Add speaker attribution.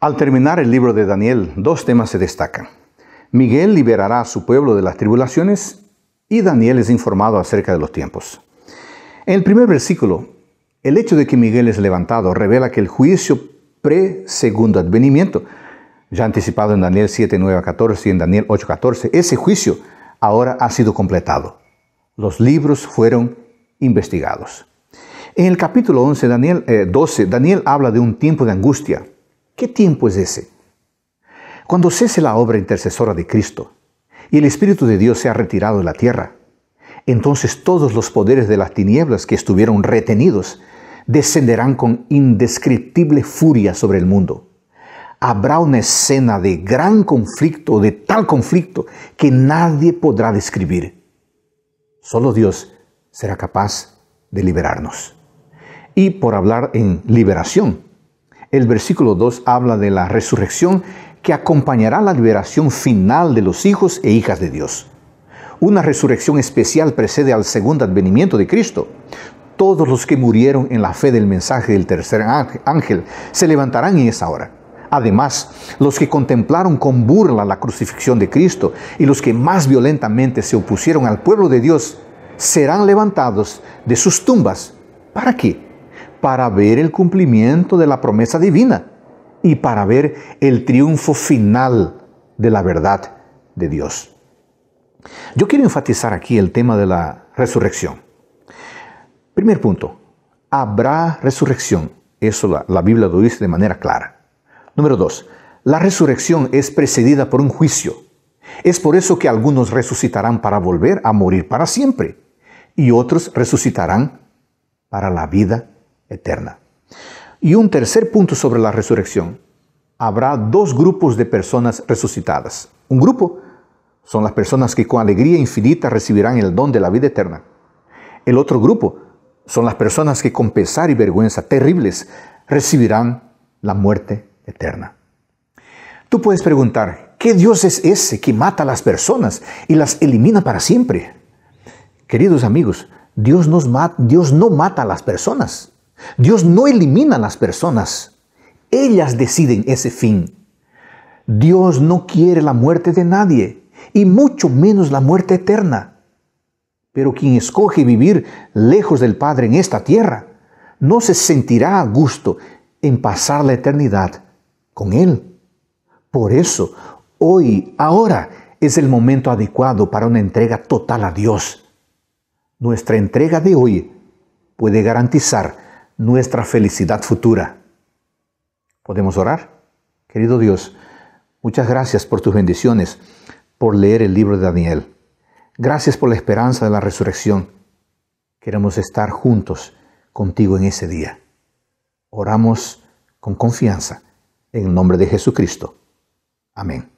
Speaker 1: Al terminar el libro de Daniel, dos temas se destacan. Miguel liberará a su pueblo de las tribulaciones y Daniel es informado acerca de los tiempos. En el primer versículo, el hecho de que Miguel es levantado revela que el juicio pre-segundo advenimiento, ya anticipado en Daniel 7, 9 14 y en Daniel 8, 14, ese juicio ahora ha sido completado. Los libros fueron investigados. En el capítulo 11, Daniel, 12, eh, Daniel habla de un tiempo de angustia ¿Qué tiempo es ese? Cuando cese la obra intercesora de Cristo y el Espíritu de Dios se ha retirado de la tierra, entonces todos los poderes de las tinieblas que estuvieron retenidos descenderán con indescriptible furia sobre el mundo. Habrá una escena de gran conflicto, de tal conflicto, que nadie podrá describir. Solo Dios será capaz de liberarnos. Y por hablar en liberación, el versículo 2 habla de la resurrección que acompañará la liberación final de los hijos e hijas de Dios. Una resurrección especial precede al segundo advenimiento de Cristo. Todos los que murieron en la fe del mensaje del tercer ángel se levantarán en esa hora. Además, los que contemplaron con burla la crucifixión de Cristo y los que más violentamente se opusieron al pueblo de Dios serán levantados de sus tumbas. ¿Para qué? para ver el cumplimiento de la promesa divina y para ver el triunfo final de la verdad de Dios. Yo quiero enfatizar aquí el tema de la resurrección. Primer punto, habrá resurrección. Eso la, Biblia lo dice de manera clara. Número dos, la resurrección es precedida por un juicio. Es por eso que algunos resucitarán para volver a morir para siempre y otros resucitarán para la vida eterna. Y un tercer punto sobre la resurrección. Habrá dos grupos de personas resucitadas. Un grupo son las personas que con alegría infinita recibirán el don de la vida eterna. El otro grupo son las personas que con pesar y vergüenza terribles recibirán la muerte eterna. Tú puedes preguntar, ¿qué Dios es ese que mata a las personas y las elimina para siempre? Queridos amigos, Dios, Dios no mata a las personas. Dios no elimina a las personas, ellas deciden ese fin. Dios no quiere la muerte de nadie, y mucho menos la muerte eterna. Pero quien escoge vivir lejos del Padre en esta tierra, no se sentirá a gusto en pasar la eternidad con Él. Por eso, hoy, ahora, es el momento adecuado para una entrega total a Dios. Nuestra entrega de hoy puede garantizar nuestra felicidad futura. ¿Podemos orar? Querido Dios, muchas gracias por tus bendiciones, por leer el libro de Daniel. Gracias por la esperanza de la resurrección. Queremos estar juntos contigo en ese día. Oramos con confianza en el nombre de Jesucristo. Amén.